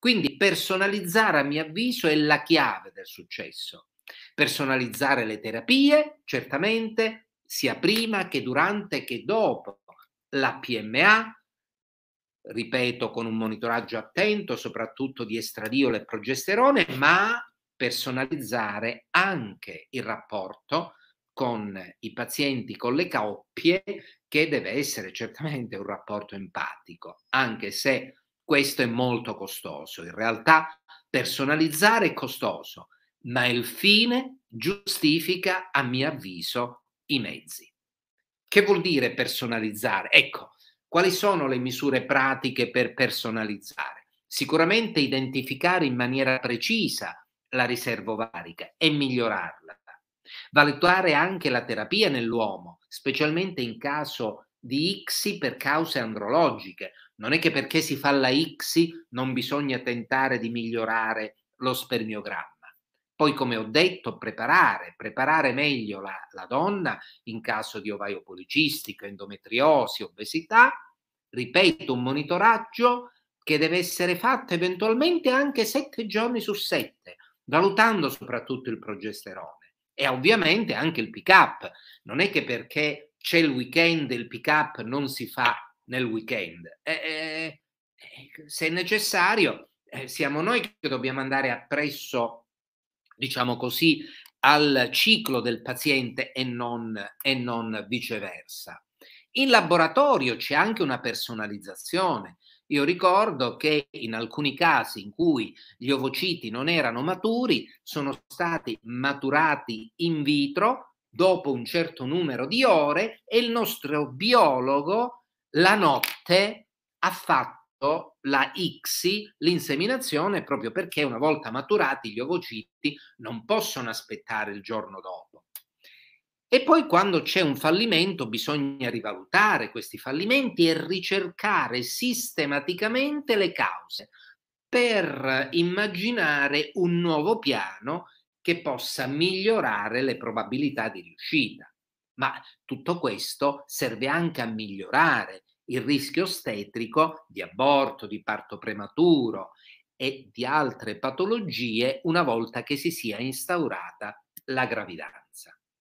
Quindi personalizzare, a mio avviso, è la chiave del successo. Personalizzare le terapie, certamente, sia prima che durante che dopo la PMA, ripeto, con un monitoraggio attento, soprattutto di estradiolo e progesterone, ma personalizzare anche il rapporto con i pazienti, con le coppie, che deve essere certamente un rapporto empatico, anche se questo è molto costoso. In realtà personalizzare è costoso, ma il fine giustifica, a mio avviso, i mezzi. Che vuol dire personalizzare? Ecco, quali sono le misure pratiche per personalizzare? Sicuramente identificare in maniera precisa la riserva ovarica e migliorarla. Valutare anche la terapia nell'uomo, specialmente in caso di di ICSI per cause andrologiche. Non è che perché si fa la ICSI non bisogna tentare di migliorare lo spermiogramma. Poi, come ho detto, preparare, preparare meglio la, la donna in caso di ovaio policistico, endometriosi, obesità. Ripeto, un monitoraggio che deve essere fatto eventualmente anche sette giorni su sette, valutando soprattutto il progesterone e ovviamente anche il pick up. Non è che perché c'è il weekend, il pick up non si fa nel weekend. Eh, eh, se è necessario, eh, siamo noi che dobbiamo andare appresso, diciamo così, al ciclo del paziente e non, e non viceversa. In laboratorio c'è anche una personalizzazione. Io ricordo che in alcuni casi in cui gli ovociti non erano maturi, sono stati maturati in vitro dopo un certo numero di ore e il nostro biologo la notte ha fatto la ICSI, l'inseminazione, proprio perché una volta maturati gli ovociti non possono aspettare il giorno dopo. E poi quando c'è un fallimento bisogna rivalutare questi fallimenti e ricercare sistematicamente le cause per immaginare un nuovo piano che possa migliorare le probabilità di riuscita. Ma tutto questo serve anche a migliorare il rischio ostetrico di aborto, di parto prematuro e di altre patologie una volta che si sia instaurata la gravidanza.